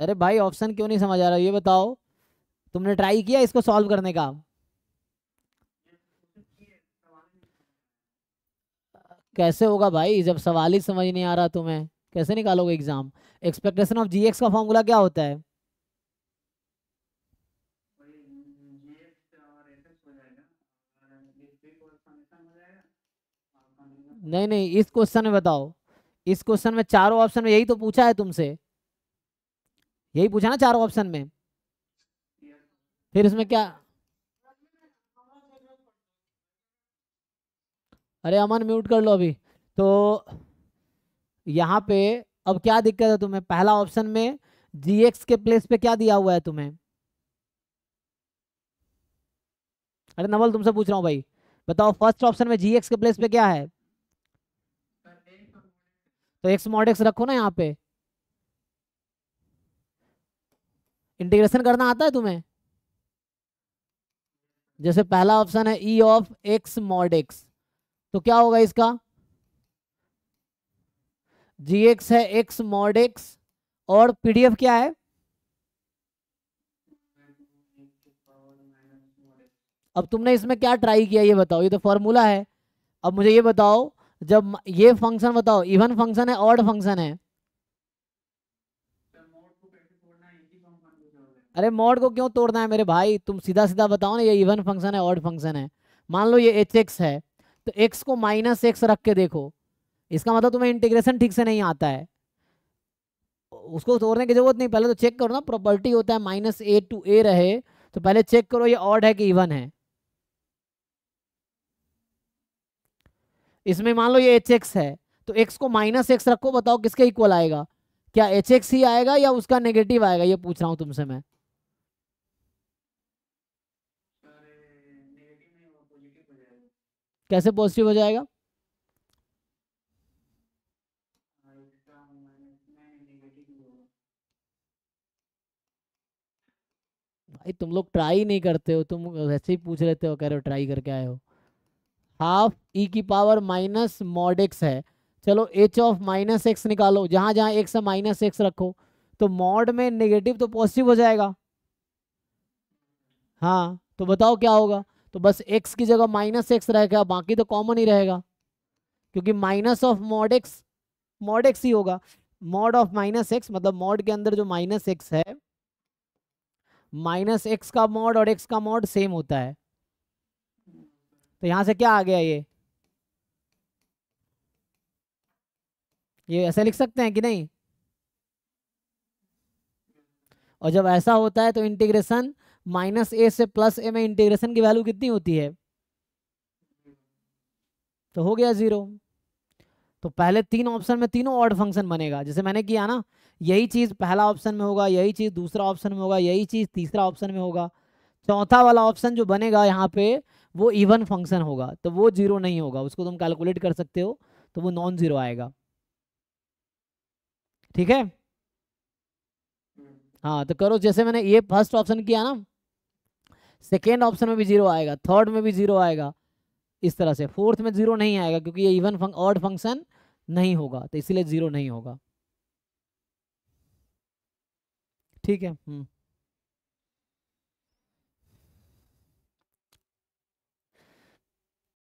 अरे भाई ऑप्शन क्यों नहीं समझ आ रहा ये बताओ तुमने ट्राई किया इसको सॉल्व करने का कैसे होगा भाई जब सवाल ही समझ नहीं आ रहा तुम्हें कैसे निकालोगे एग्जाम एक्सपेक्टेशन ऑफ जीएक्स का फॉर्मूला क्या होता है नहीं नहीं इस क्वेश्चन में बताओ इस क्वेश्चन में चारों ऑप्शन में यही तो पूछा है तुमसे यही पूछा ना चारों ऑप्शन में फिर इसमें क्या अरे अमन म्यूट कर लो अभी तो यहाँ पे अब क्या दिक्कत है तुम्हें पहला ऑप्शन में जी के प्लेस पे क्या दिया हुआ है तुम्हें अरे नवल तुमसे पूछ रहा हूँ भाई बताओ फर्स्ट ऑप्शन में जी के प्लेस पे क्या है तो एक्स मॉड एक्स रखो ना यहाँ पे इंटीग्रेशन करना आता है तुम्हें जैसे पहला ऑप्शन है E of X mod X तो क्या होगा इसका जी एक्स है एक्स मॉड एक्स और पीडीएफ क्या है अब तुमने इसमें क्या ट्राई किया ये बताओ ये तो फॉर्मूला है अब मुझे ये बताओ जब ये फंक्शन बताओ इवन फंक्शन है ऑड फंक्शन है अरे मॉड को क्यों तोड़ना है मेरे भाई तुम सीधा सीधा बताओ ना ये इवन फंक्शन है ऑड फंक्शन है मान लो ये एच एक्स है तो एक्स को माइनस एक्स रख के देखो इसका मतलब तुम्हें इंटीग्रेशन ठीक से नहीं आता है उसको तोड़ने की जरूरत नहीं पहले तो चेक करो ना प्रॉपर्टी होता है माइनस ए टू ए रहे तो पहले चेक करो ये ऑड है कि इवन है इसमें मान लो ये एच एक्स है तो एक्स को माइनस एक्स रखो बताओ किसके इक्वल आएगा क्या एच एक्स ही आएगा या उसका नेगेटिव आएगा ये पूछ रहा हूं तुमसे मैं कैसे पॉजिटिव हो जाएगा भाई तुम लोग ट्राई नहीं करते हो तुम वैसे ही पूछ लेते हो कह रहे हो ट्राई करके आए हो हाफ ई e की पावर माइनस मॉड एक्स है चलो एच ऑफ माइनस एक्स निकालो जहां जहां एक्स है माइनस एक्स रखो तो मॉड में नेगेटिव तो पॉजिटिव हो जाएगा हाँ तो बताओ क्या होगा तो बस एक्स की जगह माइनस एक्स रहेगा बाकी तो कॉमन ही रहेगा क्योंकि minus of mod x mod x ही होगा मॉड ऑफ माइनस एक्स मतलब मॉड के अंदर जो माइनस एक्स है माइनस एक्स का मॉड और एक्स का मॉड सेम होता है तो यहां से क्या आ गया ये ये ऐसा लिख सकते हैं कि नहीं और जब ऐसा होता है तो इंटीग्रेशन माइनस ए से प्लस ए में इंटीग्रेशन की वैल्यू कितनी होती है तो हो गया जीरो तो पहले तीन ऑप्शन में तीनों ऑर्ड फंक्शन बनेगा जैसे मैंने किया ना यही चीज पहला ऑप्शन में होगा यही चीज दूसरा ऑप्शन में होगा यही चीज तीसरा ऑप्शन में होगा चौथा वाला ऑप्शन जो बनेगा यहाँ पे वो इवन फंक्शन होगा तो वो जीरो नहीं होगा उसको तुम कैलकुलेट कर सकते हो तो वो नॉन जीरो आएगा ठीक है हाँ तो करो जैसे मैंने ये फर्स्ट ऑप्शन किया ना सेकेंड ऑप्शन में भी जीरो आएगा थर्ड में भी जीरो आएगा इस तरह से फोर्थ में जीरो नहीं आएगा क्योंकि ये इवन फंक ऑड फंक्शन नहीं होगा तो इसीलिए जीरो नहीं होगा ठीक है हम्म